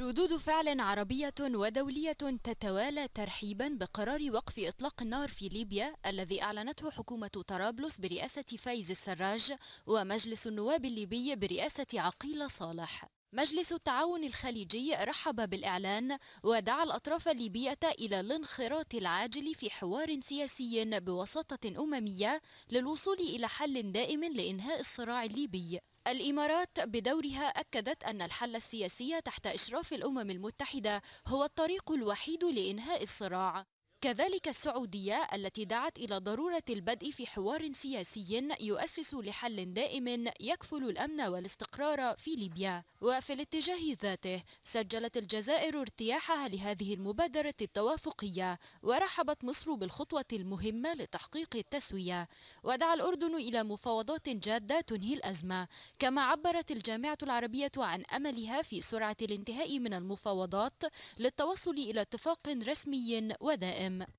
ردود فعل عربية ودولية تتوالى ترحيبا بقرار وقف إطلاق النار في ليبيا الذي أعلنته حكومة طرابلس برئاسة فايز السراج ومجلس النواب الليبي برئاسة عقيل صالح مجلس التعاون الخليجي رحب بالإعلان ودعا الأطراف الليبية إلى الانخراط العاجل في حوار سياسي بوساطة أممية للوصول إلى حل دائم لإنهاء الصراع الليبي الإمارات بدورها أكدت أن الحل السياسي تحت إشراف الأمم المتحدة هو الطريق الوحيد لإنهاء الصراع كذلك السعودية التي دعت إلى ضرورة البدء في حوار سياسي يؤسس لحل دائم يكفل الأمن والاستقرار في ليبيا وفي الاتجاه ذاته سجلت الجزائر ارتياحها لهذه المبادرة التوافقية ورحبت مصر بالخطوة المهمة لتحقيق التسوية ودعا الأردن إلى مفاوضات جادة تنهي الأزمة كما عبرت الجامعة العربية عن أملها في سرعة الانتهاء من المفاوضات للتوصل إلى اتفاق رسمي ودائم العام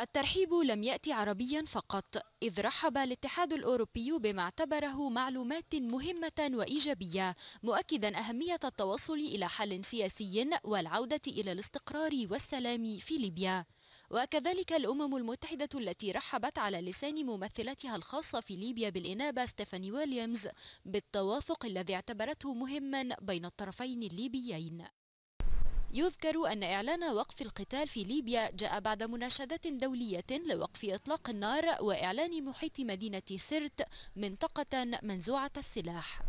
الترحيب لم يأتي عربيا فقط إذ رحب الاتحاد الأوروبي بما اعتبره معلومات مهمة وإيجابية مؤكدا أهمية التوصل إلى حل سياسي والعودة إلى الاستقرار والسلام في ليبيا وكذلك الأمم المتحدة التي رحبت على لسان ممثلتها الخاصة في ليبيا بالإنابة ستيفاني ويليامز بالتوافق الذي اعتبرته مهما بين الطرفين الليبيين يذكر أن إعلان وقف القتال في ليبيا جاء بعد مناشدات دولية لوقف إطلاق النار وإعلان محيط مدينة سرت منطقة منزوعة السلاح